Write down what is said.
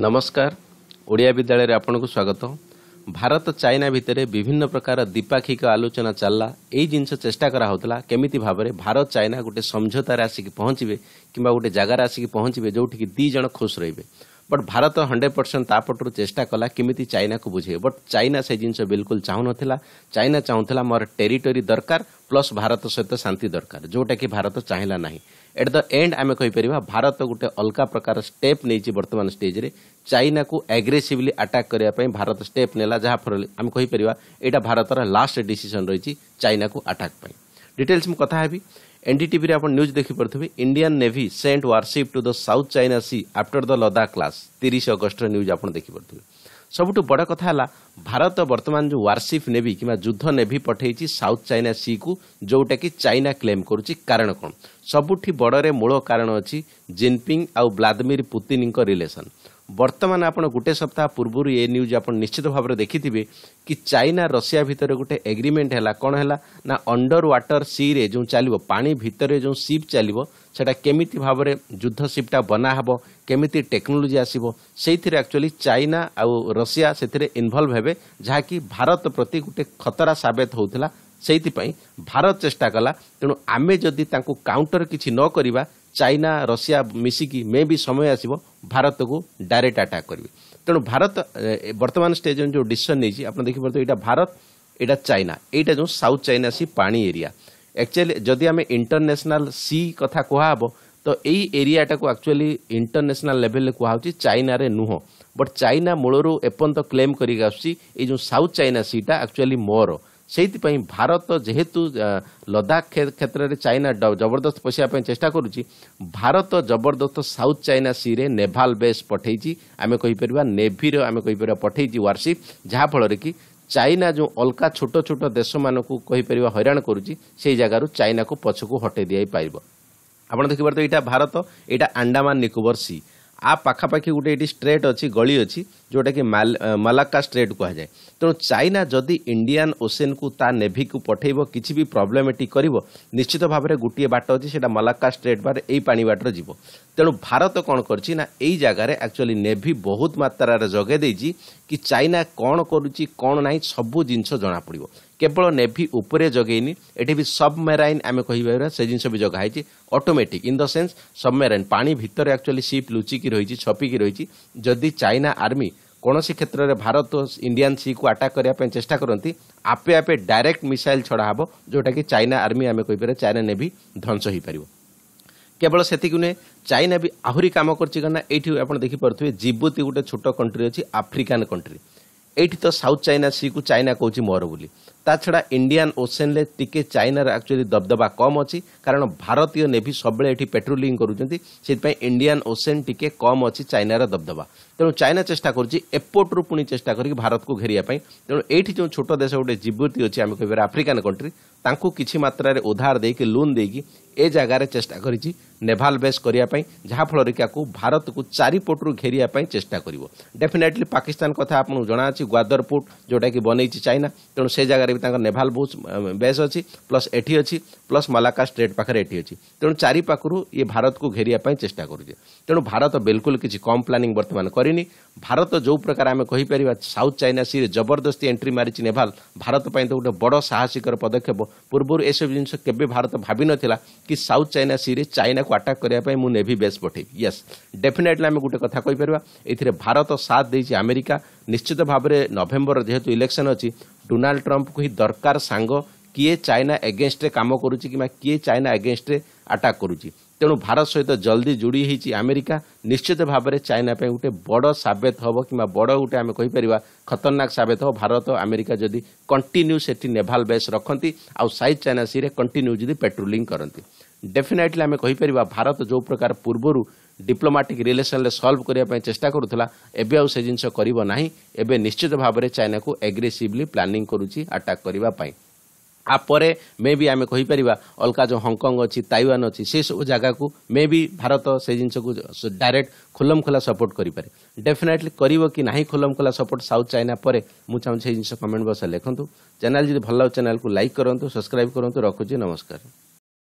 ନମସ୍କାର ଓଡ଼ିଆ ବିଦ୍ୟାଳୟରେ ଆପଣଙ୍କୁ ସ୍ୱାଗତ ଭାରତ ଚାଇନା ଭିତରେ ବିଭିନ୍ନ ପ୍ରକାର ଦ୍ୱିପାକ୍ଷିକ ଆଲୋଚନା ଚାଲିଲା ଏଇ ଜିନିଷ ଚେଷ୍ଟା କରାହେଉଥିଲା କେମିତି ଭାବରେ ଭାରତ ଚାଇନା ଗୋଟେ ସମଝୋତାରେ ଆସିକି ପହଞ୍ଚିବେ କିମ୍ବା ଗୋଟେ ଜାଗାରେ ଆସିକି ପହଞ୍ଚିବେ ଯେଉଁଠିକି ଦୁଇ ଜଣ ଖୁସ୍ ରହିବେ ବଟ୍ ଭାରତ ହଣ୍ଡ୍ରେଡ଼ ପରସେଣ୍ଟ ତା ପଟରୁ ଚେଷ୍ଟା କଲା କେମିତି ଚାଇନାକୁ ବୁଝେଇବ ବଟ୍ ଚାଇନା ସେ ଜିନିଷ ବିଲକୁଲ ଚାହୁଁନଥିଲା ଚାଇନା ଚାହୁଁଥିଲା ମୋର ଟେରିଟୋରି ଦରକାର ପ୍ଲସ୍ ଭାରତ ସହିତ ଶାନ୍ତି ଦରକାର ଯେଉଁଟାକି ଭାରତ ଚାହିଁଲା ନାହିଁ এট দ এন্ড আমি কইপারা ভারত গোটে অলগা প্রকার স্টেপ নিয়েছি বর্তমান স্টেজে চাইনাকু আগ্রেসিভলি আটাক করা ভারত স্টেপ নেলা যাফলে আমি কইপারা এটা ভারতর লাস্ট ডিসিশন রয়েছে চাইনাকু আটাক পাই ডিটেলস মু কথা হবি এনডিটিভিরে আপনার নিউজ দেখিপারে Indian navy sent warship to the South China Sea after the Ladakh clash তিরিশ অগস্টর নিউজ আপনার দেখিপারে ସବୁଠୁ ବଡ଼ କଥା ହେଲା ଭାରତ ବର୍ତ୍ତମାନ ଯେଉଁ ୱାରସିପ୍ ନେଭି କିମ୍ବା ଯୁଦ୍ଧ ନେଭି ପଠାଇଛି ସାଉଥ୍ ଚାଇନା ସିକୁ ଯେଉଁଟାକି ଚାଇନା କ୍ଲେମ୍ କରୁଛି କାରଣ କ'ଣ ସବୁଠି ବଡ଼ରେ ମୂଳ କାରଣ ଅଛି ଜିନପିଙ୍ଗ ଆଉ ଭ୍ଲାଦିମିର ପୁତିନଙ୍କ ରିଲେସନ୍ বর্তমান আপনার গোটে সপ্তাহ পূর্বর এ নিউজ আপনার নিশ্চিত ভাবে দেখিবে কি চাইনা রষিয়া ভিতরে গোটে এগ্রিমেন্ট হেলা কোণ হেলা না অন্ডর ওয়াটর সিরে যে চালিব পানি ভিতরে যে সিপ চালিব সেটা কেমিতি ভাবে যুদ্ধ সিপটা বনা হব কেমিতি টেকনোলোজি আসব সেইথিরে আকচুয়ালি চাইনা আউ রষিয়া সেথিরে ইনভলভ হেবে যাকি ভারত প্রতি গোটে খতরা সাবেত হোলা সেইপাই ভারত চেষ্টা কলা তেণু আমি যদি তাঁকু কাউন্টর কিছু ন করা ଚାଇନା ରଷିଆ ମିଶିକି ମେ ବି ସମୟ ଆସିବ ଭାରତକୁ ଡାଇରେକ୍ଟ ଆଟାକ୍ କରିବେ ତେଣୁ ଭାରତ ବର୍ତ୍ତମାନ ଷ୍ଟେଜ୍ ଯେଉଁ ଡିସିସନ୍ ନେଇଛି ଆପଣ ଦେଖିପାରୁଥିବେ ଏଇଟା ଭାରତ ଏଇଟା ଚାଇନା ଏଇଟା ଯେଉଁ ସାଉଥ ଚାଇନା ସି ପାଣି ଏରିଆ ଆକ୍ଚୁଆଲି ଯଦି ଆମେ ଇଣ୍ଟରନ୍ୟାସନାଲ୍ ସି କଥା କୁହାହେବ ତ ଏଇ ଏରିଆଟାକୁ ଆକ୍ଚୁଆଲି ଇଣ୍ଟରନ୍ୟାସନାଲ୍ ଲେଭେଲରେ କୁହାହେଉଛି ଚାଇନାରେ ନୁହଁ ବଟ୍ ଚାଇନା ମୂଳରୁ ଏପର୍ଯ୍ୟନ୍ତ କ୍ଲେମ୍ କରିକି ଆସୁଛି ଏଇ ଯେଉଁ ସାଉଥ ଚାଇନା ସିଟା ଆକ୍ଚୁଆଲି ମୋର ସେଇଥିପାଇଁ ଭାରତ ଯେହେତୁ ଲଦାଖ କ୍ଷେତ୍ରରେ ଚାଇନା ଜବରଦସ୍ତ ପଶିବା ପାଇଁ ଚେଷ୍ଟା କରୁଛି ଭାରତ ଜବରଦସ୍ତ ସାଉଥ ଚାଇନା ସିରେ ନେଭାଲ ବେସ୍ ପଠାଇଛି ଆମେ କହିପାରିବା ନେଭିର ଆମେ କହିପାରିବା ପଠାଇଛି ୱାରସିପ୍ ଯାହାଫଳରେ କି ଚାଇନା ଯେଉଁ ଅଲଗା ଛୋଟ ଛୋଟ ଦେଶମାନଙ୍କୁ କହିପାରିବା ହଇରାଣ କରୁଛି ସେଇ ଜାଗାରୁ ଚାଇନାକୁ ପଛକୁ ହଟେଇ ଦିଆଯାଇପାରିବ ଆପଣ ଦେଖିପାରୁଥିବେ ଏଇଟା ଭାରତ ଏଇଟା ଆଣ୍ଡାମାନ ନିକୋବର ସି ଆ ପାଖାପାଖି ଗୋଟେ ଏଠି ଷ୍ଟ୍ରେଟ୍ ଅଛି ଗଳି ଅଛି ଯେଉଁଟାକି ମାଲାକା ଷ୍ଟ୍ରେଟ୍ କୁହାଯାଏ ତେଣୁ ଚାଇନା ଯଦି ଇଣ୍ଡିଆନ୍ ଓସେନ୍କୁ ତା ନେଭିକୁ ପଠାଇବ କିଛି ବି ପ୍ରବ୍ଲେମେଟିକ୍ କରିବ ନିଶ୍ଚିତ ଭାବରେ ଗୋଟିଏ ବାଟ ଅଛି ସେଇଟା ମାଲାକା ଷ୍ଟ୍ରେଟ୍ ବାଟ ଏଇ ପାଣି ବାଟରେ ଯିବ ତେଣୁ ଭାରତ କ'ଣ କରିଛି ନା ଏଇ ଜାଗାରେ ଆକ୍ଚୁଆଲି ନେଭି ବହୁତ ମାତ୍ରାରେ ଯୋଗାଇ ଦେଇଛି କି ଚାଇନା କ'ଣ କରୁଛି କ'ଣ ନାହିଁ ସବୁ ଜିନିଷ ଜଣାପଡ଼ିବ କେବଳ ନେଭି ଉପରେ ଯୋଗେଇନି ଏଠି ବି ସବମେରାଇନ୍ ଆମେ କହିପାରିବା ସେ ଜିନିଷ ବି ଯୋଗା ହେଇଛି automatic in the sense submarine ପାଣି ଭିତରେ ଆକ୍ଚୁଆଲି ସିପ୍ ଲୁଚିକି ରହିଛି ଛପିକି ରହିଛି ଯଦି ଚାଇନା ଆର୍ମି କୌଣସି କ୍ଷେତ୍ରରେ ଭାରତ ଇଣ୍ଡିଆନ୍ ସିକୁ ଆଟାକ୍ କରିବା ପାଇଁ ଚେଷ୍ଟା କରନ୍ତି ଆପେ ଆପେ ଡାଇରେକ୍ଟ ମିସାଇଲ୍ ଛଡ଼ା ହେବ ଯେଉଁଟାକି ଚାଇନା ଆର୍ମି ଆମେ କହିପାରିବା ଚାଇନା ନେଭି ଧ୍ୱଂସ ହୋଇପାରିବ କେବଳ ସେତିକି ନୁହେଁ ଚାଇନା ବି ଆହୁରି କାମ କରିଛି କାରଣ ଏଇଠି ଆପଣ ଦେଖିପାରୁଥିବେ ଜିବୁତି ଗୋଟେ ଛୋଟ କଣ୍ଟ୍ରି ଅଛି ଆଫ୍ରିକାନ୍ କଣ୍ଟ୍ରି ଏଇଠି ତ ସାଉଥ୍ ଚାଇନା ସିକୁ ଚାଇନା କହୁଛି ମୋର ବୋଲି তাছাড়া ইন্ডিয়ান ওସেনলে ଟିକେ ଚାଇନାର ଆକ୍ଚୁଆଲି ଦବଦବା କମ୍ ଅଛି କାରଣ ଭାରତୀୟ ନେଭି ସବୁବେଳେ ଏଠି ପେଟ୍ରୋଲିଂ କରୁଛନ୍ତି ସେଥିପାଇଁ ଇଣ୍ଡିଆନ୍ ଓସେନ୍ ଟିକେ କମ୍ ଅଛି ଚାଇନାର ଦବଦବା ତେଣୁ ଚାଇନା ଚେଷ୍ଟା କରୁଛି ଏପଟରୁ ପୁଣି ଚେଷ୍ଟା କରିକି ଭାରତକୁ ଘେରିବା ପାଇଁ ତେଣୁ ଏଇଠି ଯେଉଁ ଛୋଟ ଦେଶ ଗୋଟେ ଜିବୁତି ଅଛି ଆମେ କହିବାର ଆଫ୍ରିକାନ୍ କଣ୍ଟ୍ରି ତାଙ୍କୁ କିଛି ମାତ୍ରାରେ ଉଧାର ଦେଇକି ଲୋନ୍ ଦେଇକି ଏ ଜାଗାରେ ଚେଷ୍ଟା କରିଛି ନେଭାଲ ବେସ୍ କରିବା ପାଇଁ ଯାହାଫଳରେ କି ଆକୁ ଭାରତକୁ ଚାରିପଟରୁ ଘେରିବା ପାଇଁ ଚେଷ୍ଟା କରିବ ଡେଫିନେଟଲି ପାକିସ୍ତାନ କଥା ଆପଣଙ୍କୁ ଜଣାଅଛି ଗ୍ୱାଦର ପୋର୍ଟ ଯେଉଁଟାକି ବନେଇଛି ଚାଇନା ତେଣୁ ସେ ଜାଗାରେ ବି ତାଙ୍କ ନେଭାଲ ବହୁତ ବେସ୍ ଅଛି ପ୍ଲସ୍ ଏଠି ଅଛି ପ୍ଲସ୍ ମାଲାକା ଷ୍ଟ୍ରେଟ୍ ପାଖରେ ଏଠି ଅଛି ତେଣୁ ଚାରିପାଖରୁ ଇଏ ଭାରତକୁ ଘେରିବା ପାଇଁ ଚେଷ୍ଟା କରୁଛି ତେଣୁ ଭାରତ ବିଲକୁଲ କିଛି କମ୍ ପ୍ଲାନିଂ ବର୍ତ୍ତମାନ କରିନି ଭାରତ ଯେଉଁ ପ୍ରକାର ଆମେ କହିପାରିବା ସାଉଥ୍ ଚାଇନା ସିରେ ଜବରଦସ୍ତି ଏଣ୍ଟ୍ରି ମାରିଛି ନେଭାଲ ଭାରତ ପାଇଁ ତ ଗୋଟେ ବଡ଼ ସାହସିକର ପଦକ୍ଷେପ ପୂର୍ବରୁ ଏସବୁ ଜିନିଷ କେବେ ଭାରତ ଭାବିନଥିଲା କି ସାଉଥ୍ ଚାଇନା ସିରେ ଚାଇନାକୁ ଆଟାକ୍ କରିବା ପାଇଁ ମୁଁ ନେଭି ବେସ୍ ପଠେଇବି ୟେସ୍ ଡେଫିନେଟଲି ଆମେ ଗୋଟେ କଥା କହିପାରିବା ଏଥିରେ ଭାରତ ସାଥ ଦେଇଛି ଆମେରିକା ନିଶ୍ଚିତ ଭାବରେ ନଭେମ୍ବର ଯେହେତୁ ଇଲେକ୍ସନ୍ ଅଛି ଡୋନାଲ୍ଡ ଟ୍ରମ୍ପଙ୍କୁ ହିଁ ଦରକାର ସାଙ୍ଗ କିଏ ଚାଇନା ଏଗେନ୍ଷ୍ଟରେ କାମ କରୁଛି କିମ୍ବା କିଏ ଚାଇନା ଏଗେନ୍ଷ୍ଟରେ ଆଟାକ୍ କରୁଛି ତେଣୁ ଭାରତ ସହିତ ଜଲ୍ଦି ଯୋଡ଼ି ହେଇଛି ଆମେରିକା ନିଶ୍ଚିତ ଭାବରେ ଚାଇନା ପାଇଁ ଗୋଟେ ବଡ଼ ସାବ୍ୟତ ହେବ କିମ୍ବା ବଡ଼ ଗୋଟେ ଆମେ କହିପାରିବା ଖତରନାକ ସାବ୍ୟତ ହେବ ଭାରତ ଆମେରିକା ଯଦି କଣ୍ଟିନ୍ୟୁ ସେଠି ନେଭାଲ ବେସ୍ ରଖନ୍ତି ଆଉ ସାଇଜ୍ ଚାଇନା ସିରେ କଣ୍ଟିନ୍ୟୁ ଯଦି ପେଟ୍ରୋଲିଂ କରନ୍ତି ଡେଫିନାଇଟଲି ଆମେ କହିପାରିବା ଭାରତ ଯେଉଁ ପ୍ରକାର ପୂର୍ବରୁ ଡିପ୍ଲୋମାଟିକ୍ ରିଲେସନ୍ରେ ସଲ୍ଭ କରିବା ପାଇଁ ଚେଷ୍ଟା କରୁଥିଲା ଏବେ ଆଉ ସେ ଜିନିଷ କରିବ ନାହିଁ ଏବେ ନିଶ୍ଚିତ ଭାବରେ ଚାଇନାକୁ ଆଗ୍ରେସିଭଲି ପ୍ଲାନିଂ କରୁଛି ଆଟାକ୍ କରିବା ପାଇଁ ଆ ପରେ ମେ ବି ଆମେ କହିପାରିବା ଅଲଗା ଯେଉଁ ହଂକଂ ଅଛି ତାଇୱାନ୍ ଅଛି ସେସବୁ ଜାଗାକୁ ମେ ବି ଭାରତ ସେ ଜିନିଷକୁ ଡାଇରେକ୍ଟ ଖୋଲମ ଖୋଲା ସପୋର୍ଟ କରିପାରେ ଡେଫିନେଟଲି କରିବ କି ନାହିଁ ଖୋଲମ ଖୋଲା ସପୋର୍ଟ ସାଉଥ ଚାଇନା ପରେ ମୁଁ ଚାହୁଁଛି ସେ ଜିନିଷ କମେଣ୍ଟ ବକ୍ସରେ ଲେଖନ୍ତୁ ଚ୍ୟାନେଲ୍ ଯଦି ଭଲ ଲାଗୁଛି ଚ୍ୟାନେଲ୍କୁ ଲାଇକ୍ କରନ୍ତୁ ସବସ୍କ୍ରାଇବ୍ କରନ୍ତୁ ରଖୁଛି ନମସ୍କାର